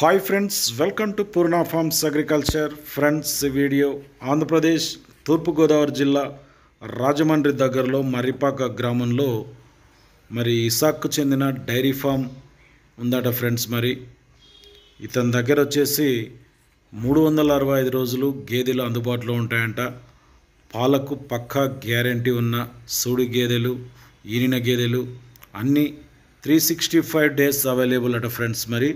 hi friends welcome to Purna farms agriculture friends video Andhra Pradesh Turpu Godavari జిల్లా రాజమండ్రి దగ్గరలో మరిపాక గ్రామంలో మరి ఇసాక్కు చెందిన డైరీ ఫామ్ ఉందట ఫ్రెండ్స్ మరి ఇతని దగ్గర వచ్చేసి మూడు వందల అరవై ఐదు రోజులు గేదెలు అందుబాటులో ఉంటాయంట పాలకు పక్కా గ్యారంటీ ఉన్న సూడి గేదెలు ఈనిన గేదెలు అన్నీ three sixty five days available అట ఫ్రెండ్స్ మరి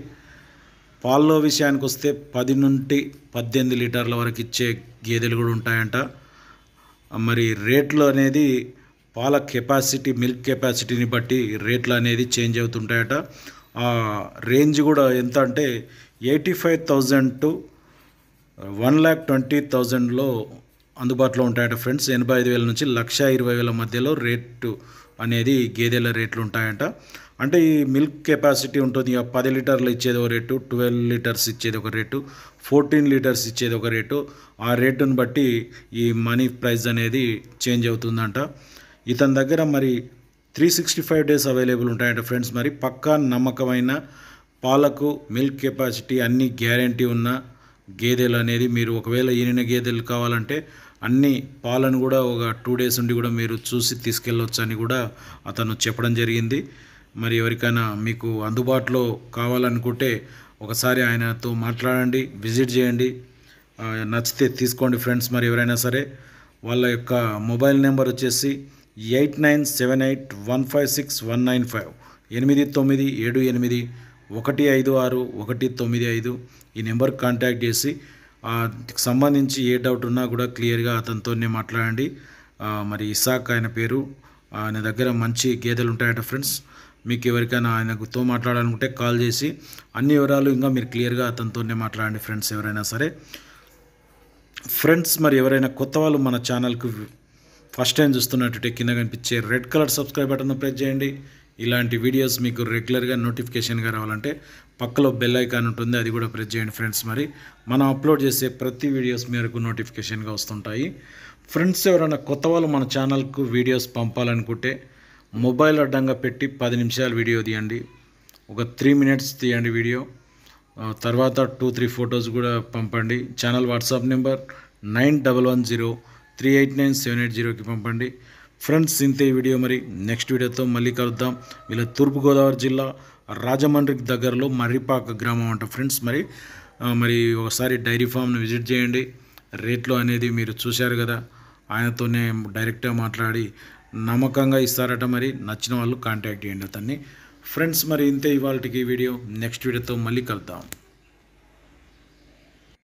పాల్లో విషయానికి వస్తే పది నుండి పద్దెనిమిది లీటర్ల వరకు ఇచ్చే గేదెలు కూడా ఉంటాయంట మరి రేట్లు అనేది పాల కెపాసిటీ మిల్క్ కెపాసిటీని బట్టి రేట్లు అనేది చేంజ్ అవుతుంటాయట ఆ రేంజ్ కూడా ఎంత అంటే eighty five thousand to one lakh twenty థౌజండ్లో అందుబాటులో ఉంటాయట ఫ్రెండ్స్ ఎనభై ఐదు వేల నుంచి లక్ష ఇరవై వేల మధ్యలో రేటు అనేది గేదెల రేట్లు ఉంటాయంట అంటే ఈ మిల్క్ కెపాసిటీ ఉంటుంది పది లీటర్లు ఇచ్చేది ఒక రేటు ట్వెల్వ్ లీటర్స్ ఇచ్చేది ఒక రేటు ఫోర్టీన్ లీటర్స్ ఇచ్చేది ఒక రేటు ఆ రేటును బట్టి ఈ మనీ ప్రైస్ అనేది చేంజ్ అవుతుందంట ఇతని దగ్గర మరి three sixty five days available ఉంటాయంట ఫ్రెండ్స్ మరి పక్కా నమ్మకమైన పాలకు మిల్క్ కెపాసిటీ అన్ని గ్యారంటీ ఉన్న గేదెలు అనేది మీరు ఒకవేళ ఈనిన గేదెలు కావాలంటే అన్ని పాలను కూడా ఒక టూ డేస్ ఉండి కూడా మీరు చూసి తీసుకెళ్ళొచ్చు అని కూడా అతను చెప్పడం జరిగింది మరి ఎవరికైనా మీకు అందుబాటులో కావాలనుకుంటే ఒకసారి ఆయనతో మాట్లాడండి విజిట్ చేయండి నచ్చితే తీసుకోండి ఫ్రెండ్స్ మరి ఎవరైనా సరే వాళ్ళ యొక్క మొబైల్ నెంబర్ వచ్చేసి eight nine seven eight one five six one nine five ఎనిమిది తొమ్మిది ఏడు ఎనిమిది ఒకటి ఐదు ఆరు ఒకటి తొమ్మిది ఐదు ఈ నెంబర్ కాంటాక్ట్ చేసి సంబంధించి ఏ డౌట్ ఉన్నా కూడా క్లియర్గా అతనితోనే మాట్లాడండి మరి ఇసాక్ ఆయన పేరు ఆయన దగ్గర మంచి గేదెలు ఉంటాయట ఫ్రెండ్స్ మీకు ఎవరికైనా ఆయనతో మాట్లాడాలనుకుంటే కాల్ చేసి అన్ని వివరాలు ఇంకా మీరు క్లియర్గా అతనితోనే మాట్లాడండి ఫ్రెండ్స్ ఎవరైనా సరే ఫ్రెండ్స్ మరి ఎవరైనా కొత్త వాళ్ళు మన ఛానల్కు ఫస్ట్ టైం చూస్తున్నట్టు కింద కనిపించే red colour subscribe button press చేయండి ఇలాంటి వీడియోస్ మీకు రెగ్యులర్గా నోటిఫికేషన్గా రావాలంటే పక్కలో బెల్ ఐకాన్ ఉంటుంది అది కూడా ప్రెస్ చేయండి ఫ్రెండ్స్ మరి మనం అప్లోడ్ చేసే ప్రతి వీడియోస్ మేరకు నోటిఫికేషన్గా వస్తుంటాయి ఫ్రెండ్స్ ఎవరైనా కొత్త వాళ్ళు మన ఛానల్కు వీడియోస్ పంపాలనుకుంటే మొబైల్ అడ్డంగా పెట్టి పది నిమిషాలు వీడియో తీయండి ఒక త్రీ మినిట్స్ తీయండి వీడియో తర్వాత టూ త్రీ ఫొటోస్ కూడా పంపండి channel WhatsApp number nine double one zero three eight nine seven eight జీరోకి పంపండి ఫ్రెండ్స్ ఈ వీడియో మరి నెక్స్ట్ వీడియోతో మళ్ళీ కలుద్దాం వీళ్ళ తూర్పుగోదావరి జిల్లా రాజమండ్రికి దగ్గరలో మర్రిపాక గ్రామం అంట ఫ్రెండ్స్ మరి మరి ఒకసారి డైరీ ఫామ్ను విజిట్ చేయండి రేట్లు అనేది మీరు చూశారు కదా ఆయనతోనే డైరెక్ట్గా మాట్లాడి నమ్మకంగా ఇస్తారట మరి నచ్చిన వాళ్ళు కాంటాక్ట్ చేయండి అతన్ని ఫ్రెండ్స్ మరి ఇంతే ఇవాళకి వీడియో నెక్స్ట్ వీడియోతో మళ్ళీ కలుద్దాం